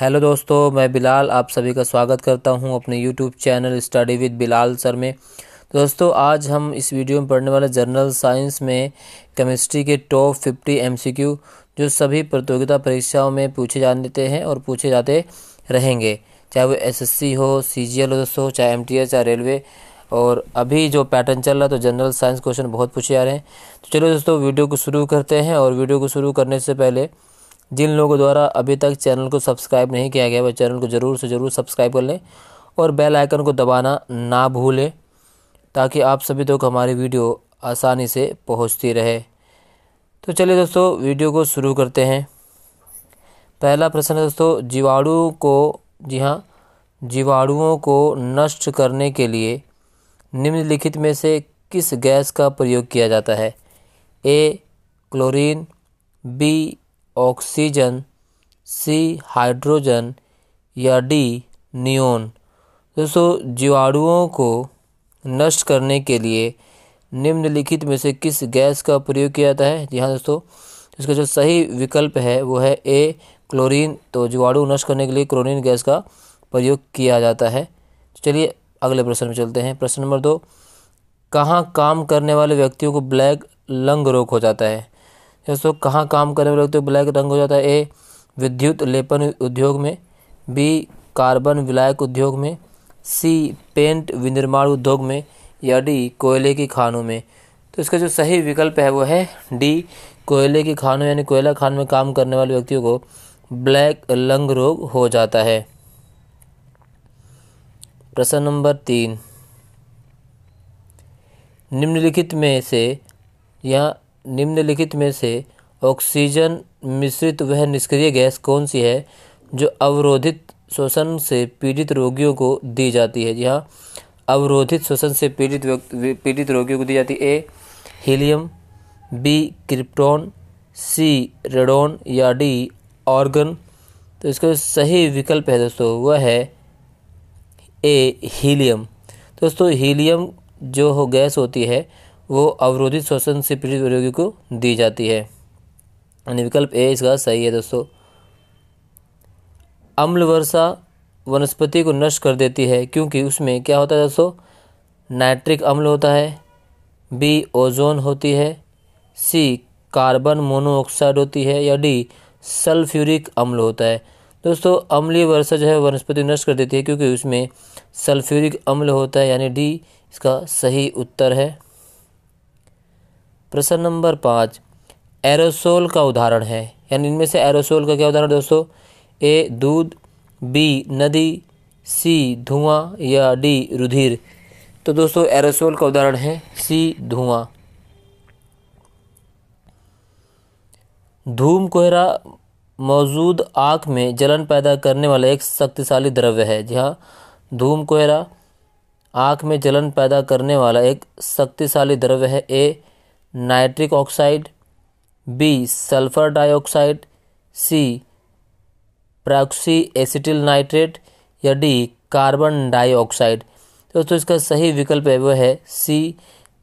hello दोस्तों मैं बिलाल आप सभी का स्वागत करता हूं अपने YouTube channel study with Bilal sir में दोस्तों आज हम इस वीडियो में पढ़ने वाले जनरल साइंस में केमिस्ट्री के टॉप फिफ्टी एम जो सभी प्रतियोगिता परीक्षाओं में पूछे जाते हैं और पूछे जाते रहेंगे चाहे वो एस हो सीजीएल हो दोस्तों चाहे एम चाहे रेलवे और अभी जो पैटर्न चल रहा है तो जनरल साइंस क्वेश्चन बहुत पूछे जा रहे हैं तो चलो दोस्तों वीडियो को शुरू करते हैं और वीडियो को शुरू करने से पहले जिन लोगों द्वारा अभी तक चैनल को सब्सक्राइब नहीं किया गया वह चैनल को ज़रूर से ज़रूर सब्सक्राइब कर लें और बेल आइकन को दबाना ना भूलें ताकि आप सभी तक हमारी वीडियो आसानी से पहुंचती रहे तो चलिए दोस्तों वीडियो को शुरू करते हैं पहला प्रश्न है दोस्तों जीवाणु को जी हाँ जीवाणुओं को नष्ट करने के लिए निम्नलिखित में से किस गैस का प्रयोग किया जाता है a chlorine b oxygen c hydrogen या डी नियोन दोस्तों जीवाणुओं को नष्ट करने के लिए निम्नलिखित में से किस गैस का प्रयोग किया जाता है जी हाँ दोस्तों इसका जो सही विकल्प है वो है ए क्लोरीन तो जीवाणु नष्ट करने के लिए क्लोरीन गैस का प्रयोग किया जाता है तो चलिए अगले प्रश्न में चलते हैं प्रश्न नंबर दो कहाँ काम करने वाले व्यक्तियों को ब्लैक लंग रोग हो जाता है दोस्तों कहाँ काम करने वाले तो ब्लैक रंग हो जाता है ए विद्युत लेपन उद्योग में बी कार्बन विलायक उद्योग में सी पेंट विनिर्माण उद्योग में या डी कोयले की खानों में तो इसका जो सही विकल्प है वो है डी कोयले की खानों यानी कोयला खान में काम करने वाले व्यक्तियों को ब्लैक लंग रोग हो जाता है प्रश्न नंबर तीन निम्नलिखित में से या निम्नलिखित में से ऑक्सीजन मिश्रित वह निष्क्रिय गैस कौन सी है जो अवरोधित श्वसन से पीड़ित रोगियों को दी जाती है जी हाँ अवरोधित श्वसन से पीड़ित पीड़ित रोगियों को दी जाती है a helium b krypton c radon या डी ऑर्गन तो इसका सही विकल्प है दोस्तों वह है ए हीलियम दोस्तों हीलियम जो हो गैस होती है वो अवरोधित श्वसन से पीड़ित रोगी को दी जाती है यानी विकल्प ए इसका सही है दोस्तों अम्ल वर्षा वनस्पति को नष्ट कर देती है क्योंकि उसमें क्या होता है दोस्तों नाइट्रिक अम्ल होता है बी ओजोन होती है सी कार्बन मोनोऑक्साइड होती है या डी सल्फ्यूरिक अम्ल होता है दोस्तों अम्लीय वर्षा जो है वनस्पति नष्ट कर देती है क्योंकि उसमें सल्फ्यूरिक अम्ल होता है यानी डी इसका सही उत्तर है प्रश्न नंबर पाँच एरोसोल का उदाहरण है यानी इनमें से एरोसोल का क्या उदाहरण दोस्तों ए दूध बी नदी सी धुआं या डी रुधिर तो दोस्तों एरोसोल का उदाहरण है सी धुआं धूम कोहरा मौजूद आँख में जलन पैदा करने वाला एक शक्तिशाली द्रव्य है जी हाँ धूम कोहरा आँख में जलन पैदा करने वाला एक शक्तिशाली द्रव्य है a nitric oxide b sulphur dioxide c proxy acetyl nitrate या डी कार्बन डाइऑक्साइड दोस्तों इसका सही विकल्प है वो है सी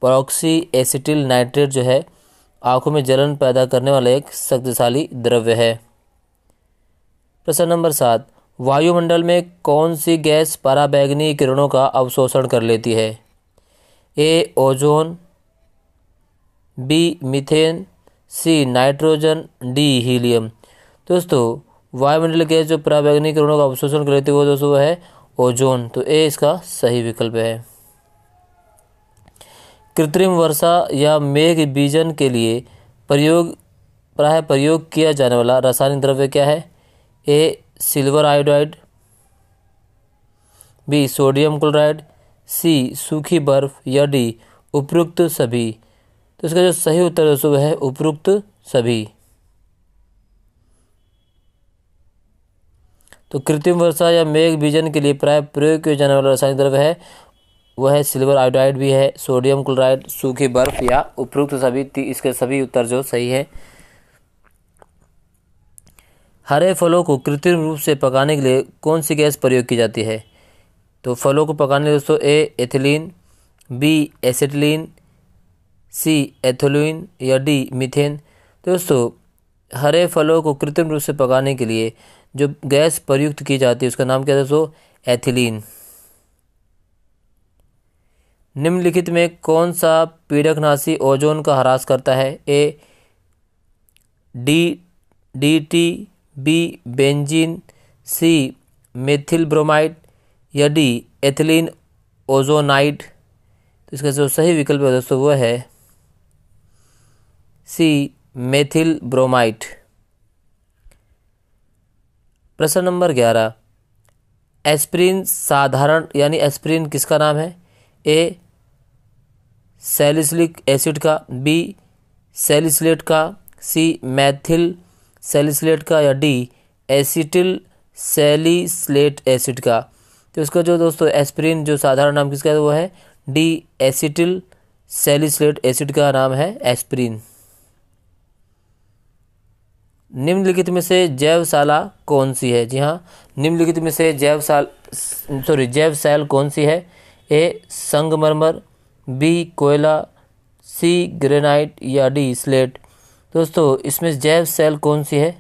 प्रॉक्सी एसिटिल नाइट्रेट जो है आंखों में जलन पैदा करने वाला एक शक्तिशाली द्रव्य है प्रश्न नंबर सात वायुमंडल में कौन सी गैस पराबैगनी किरणों का अवशोषण कर लेती है a ozone b methane c nitrogen d helium दोस्तों वायुमंडल गैस जो परावैग्निक रणों का अवशोषण करते हुए दोस्तों वह है ओजोन तो ए इसका सही विकल्प है कृत्रिम वर्षा या मेघ बीजन के लिए प्रयोग प्राय प्रयोग किया जाने वाला रासायनिक द्रव्य क्या है a silver iodide b sodium chloride c सूखी बर्फ या डी उपयुक्त सभी तो इसका जो सही उत्तर दोस्तों वह है उपरोक्त सभी तो कृत्रिम वर्षा या मेघ बीजन के लिए प्राय प्रयोग किया जाने वाला रासायनिक द्रव्य है वह है सिल्वर आयोडाइड भी है सोडियम क्लोराइड सूखी बर्फ या उपयुक्त सभी इसके सभी उत्तर जो सही है हरे फलों को कृत्रिम रूप से पकाने के लिए कौन सी गैस प्रयोग की जाती है तो फलों को पकाने दोस्तों a ethylene b acetylene c एथोलिन या डी मीथेन दोस्तों हरे फलों को कृत्रिम रूप से पकाने के लिए जो गैस प्रयुक्त की जाती है उसका नाम क्या है दोस्तों एथिलीन निम्नलिखित में कौन सा पीड़कनाशी ओजोन का ह्रास करता है a D D T b benzene c methyl bromide या डी एथिलीन ओजोनाइड तो इसका जो सही विकल्प है दोस्तों वह है सी मेथिल ब्रोमाइड प्रश्न नंबर ग्यारह एस्प्रिन साधारण यानी एस्प्रिन किसका नाम है ए सेलिसलिक एसिड का बी सेलिसलेट का सी मैथिल सेलिसलेट का या डी एसिटिल सेलिसलेट एसिड का तो इसका जो दोस्तों एस्प्रिन जो साधारण नाम किसका है वो है डी एसिटिल सेलिसलेट एसिड का नाम है एस्प्रिन निम्नलिखित में से जैवशाला कौन सी है जी हाँ निम्नलिखित में से जैवशाल सॉरी जैवशैल कौन सी है ए संगमरमर बी कोयला सी ग्रेनाइट या डी स्लेट दोस्तों इसमें जैव सेल कौन सी है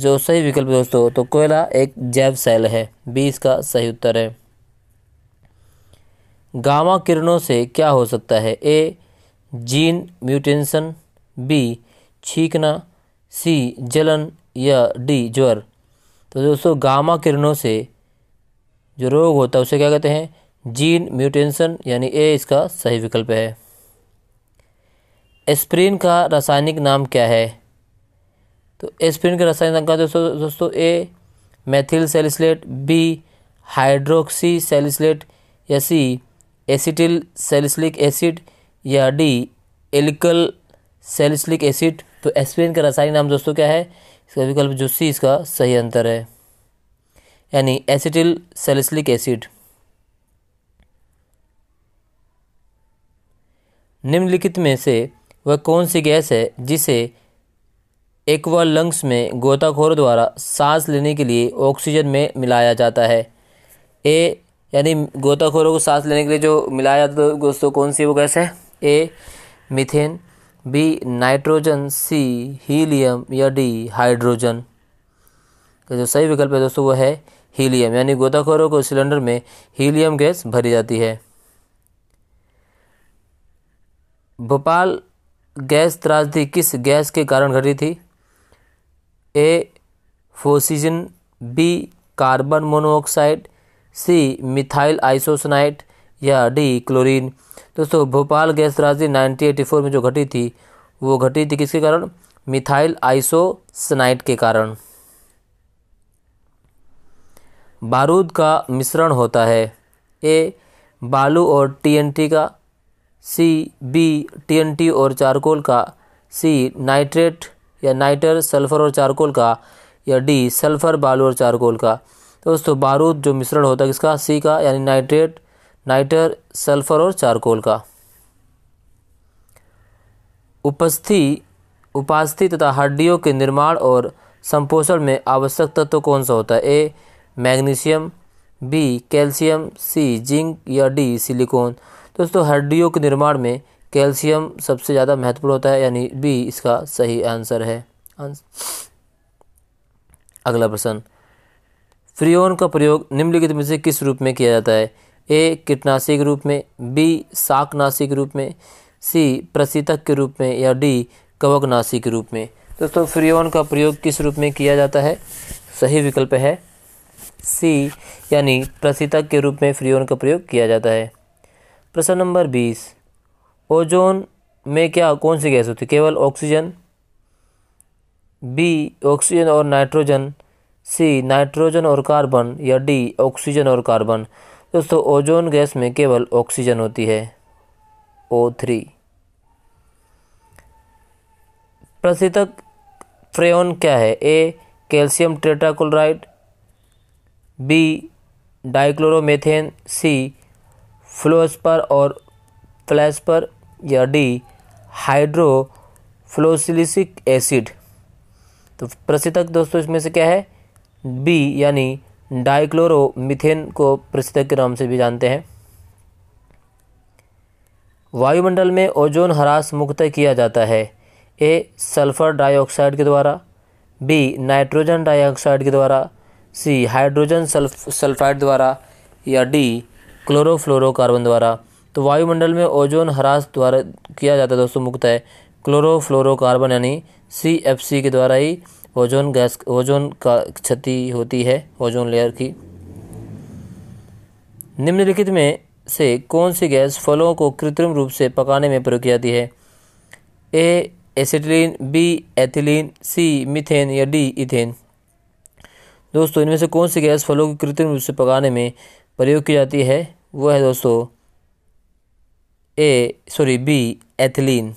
जो सही विकल्प दोस्तों तो कोयला एक जैव सेल है बी इसका सही उत्तर है गामा किरणों से क्या हो सकता है ए जीन म्यूटेशन बी छींकना सी जलन या डी ज्वर तो दोस्तों गामा किरणों से जो रोग होता है उसे क्या कहते हैं जीन म्यूटेशन यानी ए इसका सही विकल्प है एस्प्रिन का रासायनिक नाम क्या है तो एस्प्रिन का रासायनिक नाम क्या दोस्तों दोस्तों a methyl salicylate b hydroxy salicylate या सी एसिटिल सेलिसलिक एसिड या डी एलिकल सेलिसलिक एसिड तो एस्पिरिन का रासायनिक नाम दोस्तों क्या है इसका विकल्प जो सी इसका सही अंतर है यानी एसिटिल सेलिसलिक एसिड निम्नलिखित में से वह कौन सी गैस है जिसे एक्वा लंग्स में गोताखोर द्वारा सांस लेने के लिए ऑक्सीजन में मिलाया जाता है ए यानी गोताखोरों को सांस लेने के लिए जो मिलाया जाता है दोस्तों कौन सी वो गैस है a methane b nitrogen c helium या डी हाइड्रोजन तो जो सही विकल्प है दोस्तों वो है हीलियम यानी गोताखोरों को सिलेंडर में हीलियम गैस भरी जाती है भोपाल गैस त्रासदी किस गैस के कारण घटी थी a phosgene b carbon monoxide c methyl isocyanate या डी क्लोरीन दोस्तों भोपाल गैस राशि नाइनटीन में जो घटी थी वो घटी थी किसके कारण मिथाइल आइसोसनाइट के कारण बारूद का मिश्रण होता है ए बालू और टीएनटी का सी बी टीएनटी और चारकोल का सी नाइट्रेट या नाइटर सल्फर और चारकोल का या डी सल्फर बालू और चारकोल का तो दोस्तों बारूद जो मिश्रण होता है किसका सी का यानी नाइट्रेट नाइटर सल्फर और चारकोल का उपस्थि उपास्थि तथा हड्डियों के निर्माण और संपोषण में आवश्यक तत्व तो कौन सा होता है a magnesium b calcium c zinc या डी सिलिकॉन दोस्तों हड्डियों के निर्माण में कैल्शियम सबसे ज़्यादा महत्वपूर्ण होता है यानी बी इसका सही आंसर है अगला प्रश्न फ्रियोन का प्रयोग निम्नलिखित में से किस रूप में किया जाता है ए कीटनाशी के रूप में बी शाकनाशी के रूप में सी प्रसितक के रूप में या डी कवकनाशी के रूप में दोस्तों फ्रियोन का प्रयोग किस रूप में किया जाता है सही विकल्प है सी यानी प्रसितक के रूप में फ्रियोन का प्रयोग किया जाता है प्रश्न नंबर बीस ओजोन में क्या कौन सी गैस होती है केवल ऑक्सीजन बी ऑक्सीजन और नाइट्रोजन सी नाइट्रोजन और कार्बन या डी ऑक्सीजन और कार्बन दोस्तों ओजोन गैस में केवल ऑक्सीजन होती है ओ थ्री प्रसिद्ध फ्रेन क्या है a calcium tetrachloride b dichloromethane c fluorspar और फ्लैस्पर या डी हाइड्रोफ्लोसिलिसिक एसिड तो प्रसिद्ध दोस्तों इसमें से क्या है बी यानी डाइक्लोरोमिथेन को प्रसिद्ध के नाम से भी जानते हैं वायुमंडल में ओजोन ह्रास मुक्त किया जाता है ए सल्फर डाइऑक्साइड के द्वारा बी नाइट्रोजन डाइऑक्साइड के द्वारा सी हाइड्रोजन सल्फ सल्फाइड द्वारा या डी क्लोरोफ्लोरोकार्बन द्वारा तो वायुमंडल में ओजोन ह्रास द्वारा किया जाता है दोस्तों मुक्त है क्लोरोफ्लोरोकार्बन यानी सी एफ सी के द्वारा ही ओजोन गैस ओजोन का क्षति होती है ओजोन लेयर की निम्नलिखित में से कौन सी गैस फलों को कृत्रिम रूप से पकाने में प्रयोग की जाती है a acetylene b ethylene c methane या डी इथेन दोस्तों इनमें से कौन सी गैस फलों को कृत्रिम रूप से पकाने में प्रयोग की जाती है वह है दोस्तों ए सॉरी बी एथिलीन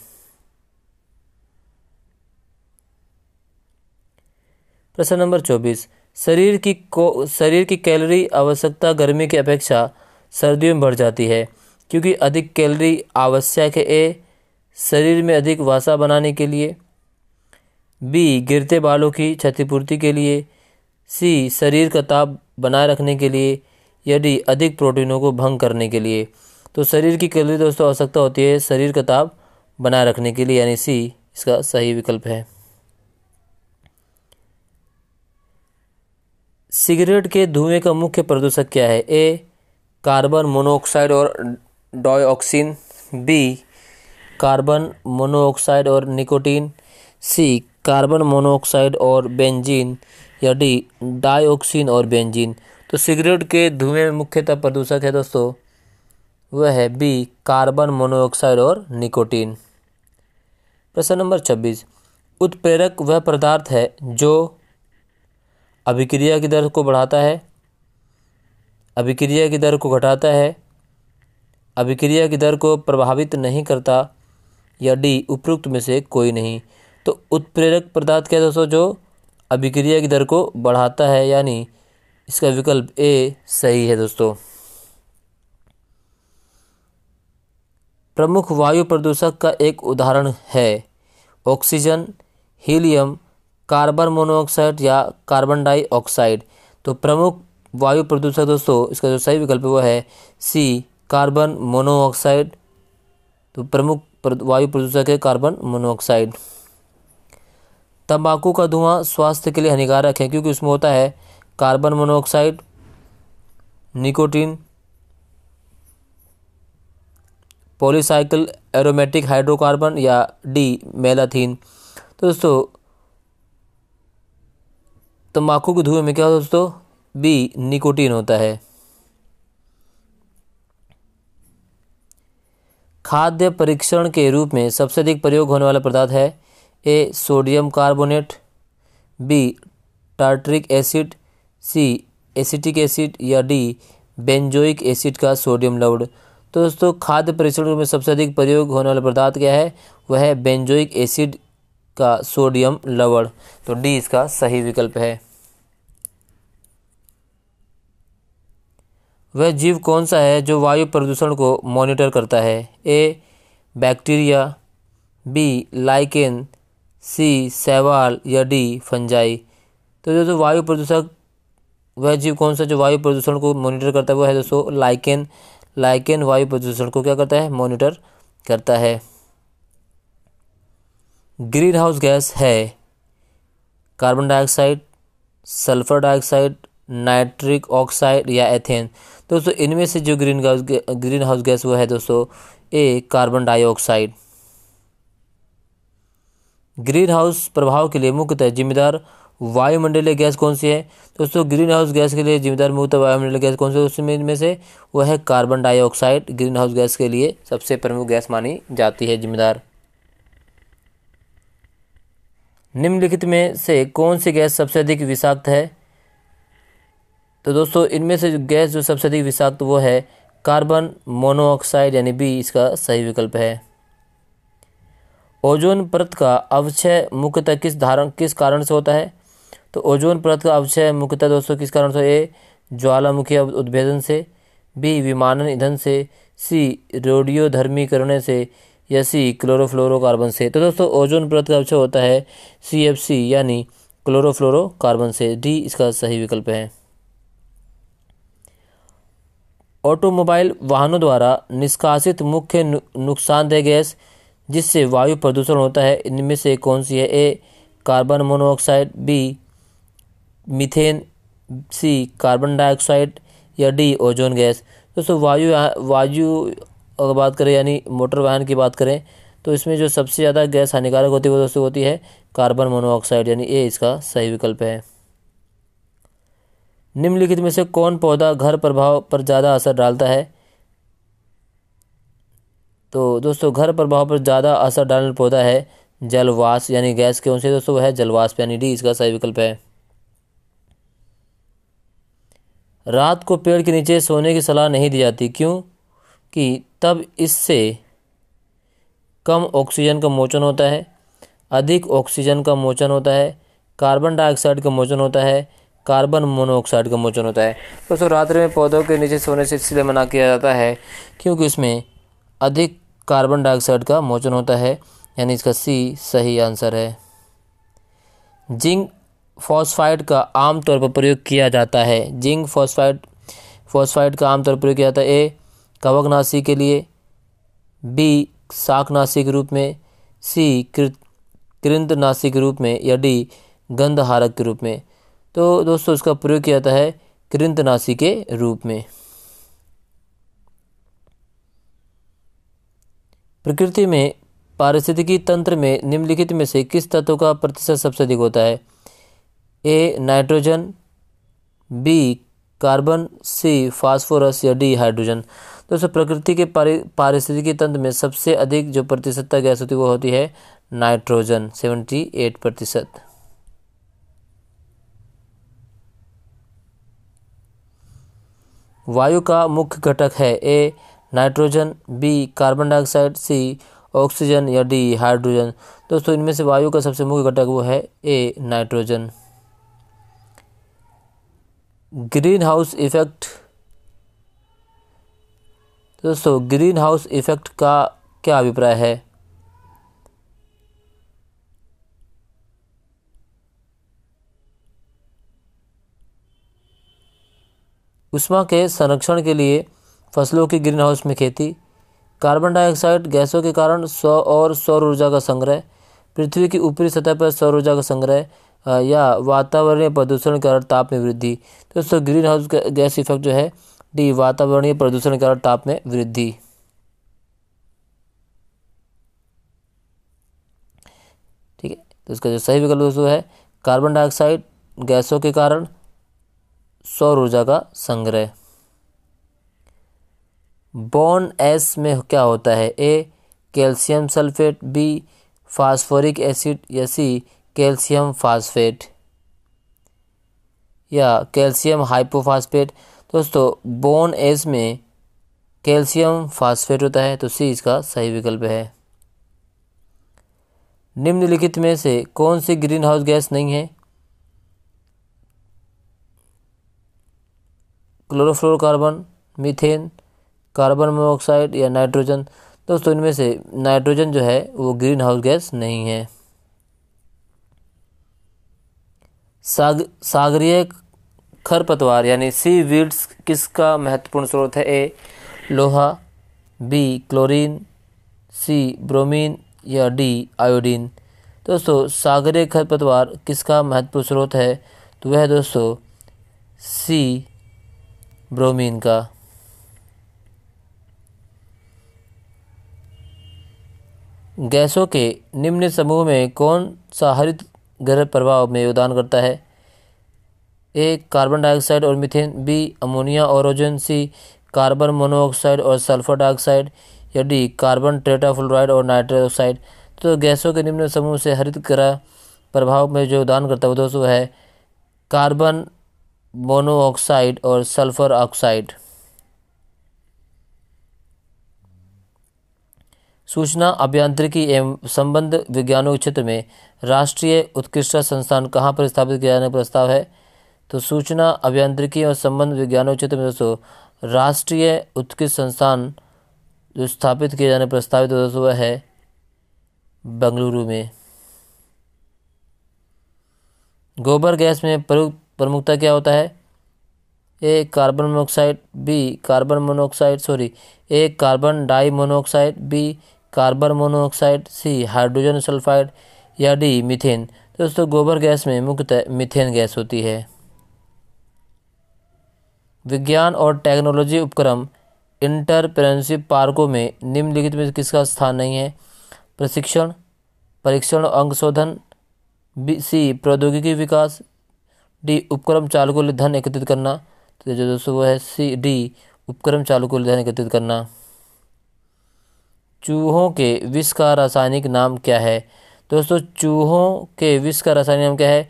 प्रश्न नंबर चौबीस शरीर की को शरीर की कैलोरी आवश्यकता गर्मी की अपेक्षा सर्दियों में बढ़ जाती है क्योंकि अधिक कैलोरी आवश्यक है ए शरीर में अधिक वासा बनाने के लिए बी गिरते बालों की क्षतिपूर्ति के लिए सी शरीर का ताप बनाए रखने के लिए यदि अधिक प्रोटीनों को भंग करने के लिए तो शरीर की कैलोरी दोस्तों आवश्यकता होती है शरीर का ताप बनाए रखने के लिए यानी सी इसका सही विकल्प है सिगरेट के धुएं का मुख्य प्रदूषक क्या है ए कार्बन मोनोऑक्साइड और डाइऑक्सिन बी कार्बन मोनोऑक्साइड और निकोटीन सी कार्बन मोनोऑक्साइड और बेंजीन या डी डाइऑक्सिन और बेंजीन तो सिगरेट के धुएं में मुख्यतः प्रदूषक है दोस्तों वह है बी कार्बन मोनोऑक्साइड और निकोटीन प्रश्न नंबर छब्बीस उत्प्रेरक वह पदार्थ है जो अभिक्रिया की दर को बढ़ाता है अभिक्रिया की दर को घटाता है अभिक्रिया की दर को प्रभावित नहीं करता या डी उपरोक्त में से कोई नहीं तो उत्प्रेरक पदार्थ क्या दोस्तों जो अभिक्रिया की दर को बढ़ाता है यानी इसका विकल्प ए सही है दोस्तों प्रमुख वायु प्रदूषक का एक उदाहरण है ऑक्सीजन हीलियम कार्बन मोनोऑक्साइड या कार्बन डाइऑक्साइड तो प्रमुख वायु प्रदूषक दोस्तों इसका जो सही विकल्प है वो है सी कार्बन मोनोऑक्साइड तो प्रमुख वायु प्रदूषक है कार्बन मोनोऑक्साइड तंबाकू का धुआं स्वास्थ्य के लिए हानिकारक है क्योंकि उसमें होता है carbon monoxide nicotine polycyclic aromatic hydrocarbon या डी मेलाथीन तो दोस्तों तम्बाकू के धुएं में क्या होता है दोस्तों बी निकोटीन होता है खाद्य परीक्षण के रूप में सबसे अधिक प्रयोग होने वाला पदार्थ है a sodium carbonate b tartaric acid c acetic acid या डी बेंजोइक एसिड का सोडियम लवण तो दोस्तों खाद्य परीक्षण में सबसे अधिक प्रयोग होने वाला पदार्थ क्या है वह है बेंजोइक एसिड का सोडियम लवण तो डी इसका सही विकल्प है वह जीव कौन सा है जो वायु प्रदूषण को मॉनिटर करता है a bacteria b lichen c सैवाल या डी फंजाई तो तो वायु प्रदूषक वह जीव कौन सा जो वायु प्रदूषण को मॉनिटर करता है वह है दोस्तों लाइकेन लाइकेन वायु प्रदूषण को क्या करता है मॉनिटर करता है ग्रीन हाउस गैस है carbon dioxide sulphur dioxide nitric oxide या एथेन दोस्तों इनमें से जो greenhouse greenhouse gas वो है दोस्तों a carbon dioxide greenhouse प्रभाव के लिए मुख्यतः जिम्मेदार वायुमंडलीय गैस कौन सी है दोस्तों ग्रीन हाउस गैस के लिए जिम्मेदार मुख्य वायुमंडलीय गैस कौन सी है उसमें इनमें से वह है carbon dioxide greenhouse gas के लिए सबसे प्रमुख गैस मानी जाती है जिम्मेदार निम्नलिखित में से कौन सी गैस सबसे अधिक विषाक्त है तो दोस्तों इनमें से गैस जो सबसे अधिक विषाक्त वो है कार्बन मोनोऑक्साइड यानी बी इसका सही विकल्प है ओजोन परत का अवक्षय मुख्यतः किस धारण किस कारण से होता है तो ओजोन परत का अवक्षय मुख्यतः दोस्तों किस कारण से ए ज्वालामुखी उद्भेदन से बी विमानन ईंधन से सी रेडियोधर्मीकरण से या सी क्लोरोफ्लोरोकार्बन से तो दोस्तों ओजोन परत का अवशय अच्छा होता है सी एफ सी यानी क्लोरोफ्लोरोकार्बन से डी इसका सही विकल्प है ऑटोमोबाइल वाहनों द्वारा निष्कासित मुख्य नुकसानदेह गैस जिससे वायु प्रदूषण होता है इनमें से कौन सी है a carbon monoxide b methane c carbon dioxide या डी ओजोन गैस दोस्तों वायु वायु अगर बात करें यानी मोटर वाहन की बात करें तो इसमें जो सबसे ज़्यादा गैस हानिकारक होती है वो दोस्तों होती है कार्बन मोनोऑक्साइड यानी ये इसका सही विकल्प है निम्नलिखित में से कौन पौधा घर प्रभाव पर ज़्यादा असर डालता है तो दोस्तों घर प्रभाव पर ज़्यादा असर डालने पौधा है जलवास यानी गैस के उनसे दोस्तों वह जलवास यानी डी इसका सही विकल्प है रात को पेड़ के नीचे सोने की सलाह नहीं दी जाती क्यों कि तब इससे कम ऑक्सीजन का मोचन होता है अधिक ऑक्सीजन का मोचन होता है कार्बन डाइऑक्साइड का मोचन होता है कार्बन मोनोऑक्साइड का मोचन होता है दोस्तों रात्रि में पौधों के नीचे सोने से इसलिए मना किया जाता है क्योंकि इसमें अधिक कार्बन डाइऑक्साइड का मोचन होता है यानी इसका सी सही आंसर है जिंक फॉस्फाइड का आमतौर पर प्रयोग किया जाता है जिंक फॉस्फाइड फॉस्फाइड का आमतौर पर प्रयोग किया जाता है ए कवकनाशी के लिए बी शाकनाशी के रूप में सी कृत कृंतनाशी के रूप में या डी गंधहारक के रूप में तो दोस्तों इसका प्रयोग किया जाता है कृंतनाशी के रूप में प्रकृति में पारिस्थितिकी तंत्र में निम्नलिखित में से किस तत्व का प्रतिशत सबसे अधिक होता है a nitrogen b carbon c phosphorus या डी हाइड्रोजन दोस्तों प्रकृति के पारिस्थितिकी तंत्र में सबसे अधिक जो प्रतिशतता गैस होती है वो होती है नाइट्रोजन सेवेंटी एट प्रतिशत वायु का मुख्य घटक है a nitrogen b carbon dioxide c oxygen या डी हाइड्रोजन दोस्तों इनमें से वायु का सबसे मुख्य घटक वो है a nitrogen greenhouse effect दोस्तों ग्रीन हाउस इफेक्ट का क्या अभिप्राय है उष्मा के संरक्षण के लिए फसलों की ग्रीन हाउस में खेती कार्बन डाइऑक्साइड गैसों के कारण सौ और सौर ऊर्जा का संग्रह पृथ्वी की ऊपरी सतह पर सौर ऊर्जा का संग्रह या वातावरणीय प्रदूषण के कारण ताप में वृद्धि दोस्तों ग्रीन हाउस गैस इफेक्ट जो है डी वातावरणीय प्रदूषण के कारण ताप में वृद्धि ठीक है तो इसका जो सही विकल्प दोस्तों है कार्बन डाइऑक्साइड गैसों के कारण सौर ऊर्जा का संग्रह बॉन एस में क्या होता है a calcium sulphate b phosphoric acid या सी कैल्शियम फास्फेट या कैल्शियम हाइपोफास्फेट दोस्तों बोन एस में कैल्शियम फास्फेट होता है तो सी इसका सही विकल्प है निम्नलिखित में से कौन सी ग्रीन हाउस गैस नहीं है क्लोरोफ्लोरोकार्बन मीथेन कार्बन मोनोऑक्साइड या नाइट्रोजन दोस्तों इनमें से नाइट्रोजन जो है वो ग्रीन हाउस गैस नहीं है साग सागरीय खरपतवार यानी सी वीड्स किसका महत्वपूर्ण स्रोत है ए लोहा बी क्लोरीन सी ब्रोमीन या डी आयोडीन दोस्तों सागरीय खरपतवार किसका महत्वपूर्ण स्रोत है तो वह दोस्तों सी ब्रोमीन का गैसों के निम्न समूह में कौन सा हरित ग्रह प्रभाव में योगदान करता है एक कार्बन डाइऑक्साइड और मीथेन बी अमोनिया और ओजोन सी कार्बन मोनोऑक्साइड और सल्फर डाइऑक्साइड या डी कार्बन ट्रेटाफ्लोराइड और नाइट्रेट ऑक्साइड तो गैसों के निम्न समूह से हरित ग्रह प्रभाव में जो दान करता है दोस्तों है कार्बन मोनोऑक्साइड और सल्फर ऑक्साइड सूचना अभियांत्रिकी एवं संबंध विज्ञानों के क्षेत्र में राष्ट्रीय उत्कृष्ट संस्थान कहाँ पर स्थापित किया जाने का प्रस्ताव है तो सूचना अभियांत्रिकी और संबंध विज्ञानों क्षेत्र में दोस्तों राष्ट्रीय उत्कृष्ट संस्थान जो स्थापित किए जाने प्रस्तावित दोस्तों वह है बेंगलुरु में गोबर गैस में प्रमुख प्रमुखता क्या होता है a carbon monoxide b carbon monoxide sorry a carbon di monoxide b carbon monoxide c hydrogen sulphide या डी मिथेन दोस्तों गोबर गैस में मुख्यतः मिथेन गैस होती है विज्ञान और टेक्नोलॉजी उपक्रम इंटरप्रेनशिप पार्कों में निम्नलिखित में किसका स्थान नहीं है प्रशिक्षण परीक्षण अंग शोधन बी सी प्रौद्योगिकी विकास डी उपक्रम के लिए धन एकत्रित करना तो जो दोस्तों वो है सी डी उपक्रम के लिए धन एकत्रित करना चूहों के विष का रासायनिक नाम क्या है दोस्तों चूहों के विष का रासायनिक नाम क्या है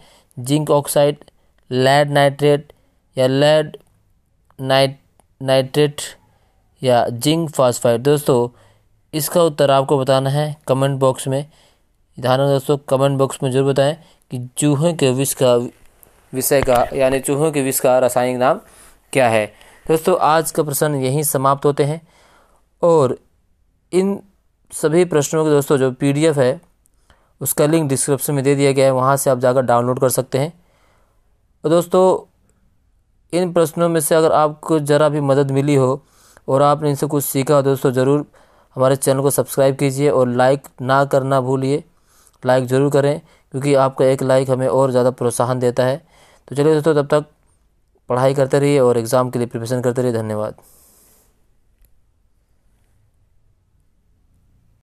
जिंक ऑक्साइड लेड नाइट्रेट या लेड नाइट नाइट्रेट या जिंक फॉस्फाइड दोस्तों इसका उत्तर आपको बताना है कमेंट बॉक्स में ध्यान दोस्तों कमेंट बॉक्स में जरूर बताएं कि चूहे के विष का विषय का यानी चूहों के विष का रासायनिक नाम क्या है दोस्तों आज का प्रश्न यहीं समाप्त होते हैं और इन सभी प्रश्नों के दोस्तों जो पीडीएफ है उसका लिंक डिस्क्रिप्शन में दे दिया गया है वहाँ से आप जाकर डाउनलोड कर सकते हैं और दोस्तों इन प्रश्नों में से अगर आपको ज़रा भी मदद मिली हो और आपने इनसे कुछ सीखा हो तो दोस्तों ज़रूर हमारे चैनल को सब्सक्राइब कीजिए और लाइक ना करना भूलिए लाइक ज़रूर करें क्योंकि आपका एक लाइक हमें और ज़्यादा प्रोत्साहन देता है तो चलिए दोस्तों तब तक पढ़ाई करते रहिए और एग्ज़ाम के लिए प्रिपरेशन करते रहिए धन्यवाद